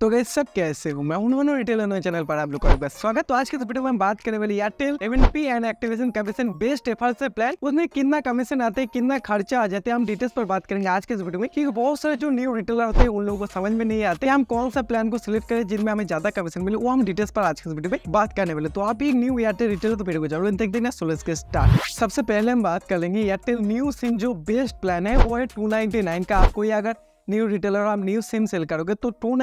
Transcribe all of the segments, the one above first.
तो गए सब कैसे हूँ मैं उन्होंने रिटेल चैनल पर आप लोग का बस स्वागत तो आज के वीडियो में हम बात करने वाले Airtel P and activation commission best effort से प्लान उसमें कितना कमीशन आते हैं कितना खर्चा आ जाते हैं हम डिटेल्स पर बात करेंगे आज के इस वीडियो में क्योंकि बहुत सारे जो न्यू रिटेलर होते हैं उन लोगों को समझ में नहीं आते हम कौन सा प्लान को सिलेक्ट करें जिनमें हमें ज्यादा कमीशन मिले वो हम डिटेल्स पर आज के वीडियो में बात करने वाले तो आप एक न्यू एयरटेल रिटेलर तो वीडियो को जरूर देख देना सोलह के स्टार्ट सबसे पहले हम बात कर लेंगे एयरटेल न्यू सिम जो बेस्ट प्लान है वो है टू का आपको अगर न्यू रिटेलर और आप न्यू सिम सेल करोगे तो टू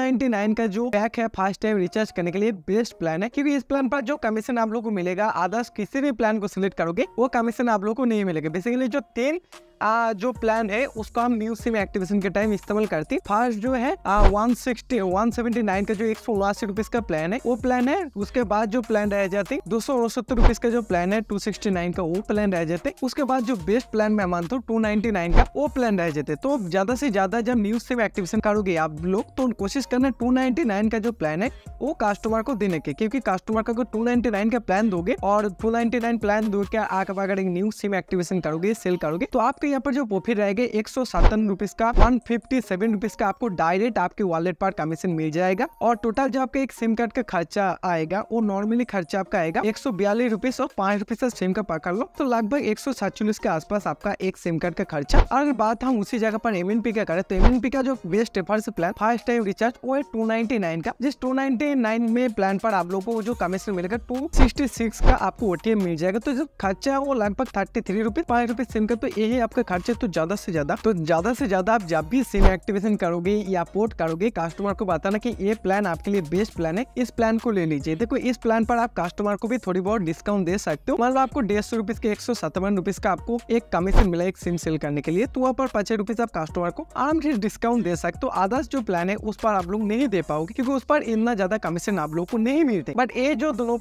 का जो पैक है फास्ट टाइम रिचार्ज करने के लिए बेस्ट प्लान है क्योंकि इस प्लान पर जो कमीशन आप लोग को मिलेगा अदर्स किसी भी प्लान को सिलेक्ट करोगे वो कमीशन आप लोग को नहीं मिलेगा बेसिकली जो तीन आ, जो प्लान है उसको हम न्यू सिम एक्टिवेशन के टाइम इस्तेमाल करती फर्स्ट जो है वन 160, वन सेवेंटी नाइन का जो एक सौ उनासी रुपीज का प्लान है वो प्लान है उसके बाद जो प्लान रह जाते दो सौ उनसत्तर रुपीज का जो प्लान है टू सिक्सटी नाइन का वो प्लान रह जाते उसके बाद जो बेस्ट प्लान मैं मानता हूँ टू नाइनटी नाइन का वो प्लान रह जाते तो ज्यादा से ज्यादा जब न्यू सिम एक्टिवेशन करोगे आप लोग तो कोशिश करना टू नाइनटी नाइन का जो प्लान है वो कस्टमर को देने के क्योंकि कस्टमर का टू नाइनटी नाइन का प्लान दोगे और टू नाइनटी नाइन प्लान दो के आप अगर एक न्यू सिम एक्टिवेशन करोगे सेल करोगे तो आपके यहाँ पर जो प्रॉफिट रहेगा एक सौ सत्तन रुपीज का वन फिफ्टी सेवन रुपीज का आपको डायरेक्ट आपके वॉलेट पर कमीशन मिल जाएगा और टोटल जो आपके एक सिम कार्ड का खर्चा आएगा वो नॉर्मली खर्चा आपका आएगा एक सौ बयालीस रुपीज और पांच रुपीज सिम का पकड़ लो तो लगभग एक सौ सैतालीस के आसपास आपका एक सिम कार्ड का खर्चा अगर बात हम उसी जगह पर एम एन पी का करें तो एम एन पी का जो best plan first time recharge वो है टू नाइनटी नाइन का जिस टू नाइनटी नाइन में प्लान पर आप लोगों को जो कमीशन मिलेगा टू सिक्सटी सिक्स का आपको ओटीएम मिल जाएगा तो जो खर्चा है वो लगभग थर्टी थ्री रुपीज पाँच रुपीज सिम का तो यही आपका खर्चा तो ज्यादा से ज्यादा तो ज्यादा से ज्यादा आप जब भी सिम एक्टिवेशन करोगे या पोर्ट करोगे कस्टमर को बताना की ये प्लान आपके लिए बेस्ट प्लान है इस प्लान को ले लीजिए देखो इस प्लान पर आप कस्टमर को भी थोड़ी बहुत डिस्काउंट दे सकते हो मतलब आपको डेढ़ सौ रुपीज के एक सौ सत्तावन रुपीज का आपको एक कमीशन मिला एक सिम सेल करने के लिए तो वहाँ पर पचास रुपीज आप कस्टमर को आराम से डिस्काउंट दे सकते हो आदर्श जो प्लान है उस पर आप लोग नहीं दे पाओगे क्योंकि उस पर इतना ज्यादा ज्यादा कमीशन आप लोग को नहीं मिलते बट ये जो दोनों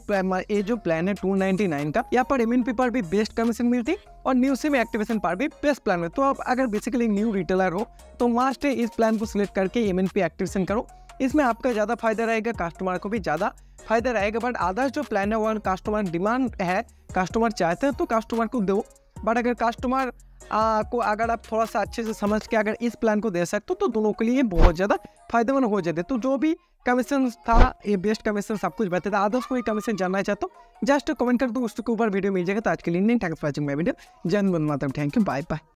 ये जो प्लान है टू का यहाँ पर एम पर भी बेस्ट कमीशन मिलती और न्यू सिम एक्टिवेशन पर भी बेस्ट प्लान में तो आप अगर बेसिकली न्यू रिटेलर हो तो मास्ट इस प्लान को सिलेक्ट करके एम एक्टिवेशन करो इसमें आपका ज़्यादा फायदा रहेगा कस्टमर को भी ज़्यादा फायदा रहेगा बट आदर्श जो प्लान है वो कस्टमर डिमांड है कस्टमर चाहते हैं तो कस्टमर को दो बट अगर कस्टमर को अगर आप थोड़ा सा अच्छे से समझ के अगर इस प्लान को दे सकते हो तो दोनों के लिए बहुत ज़्यादा फायदेमंद हो जाते तो जो भी कमीशन था ये बेस्ट कमीशन सब कुछ बताते था अदर्स कोई कमीशन जानना चाहता हूँ जस्ट कमेंट कर दो उसके ऊपर वीडियो मिल जाएगा तो आज के लिए नहीं thanks for watching my video जन बन मातम थैंक यू बाय बाय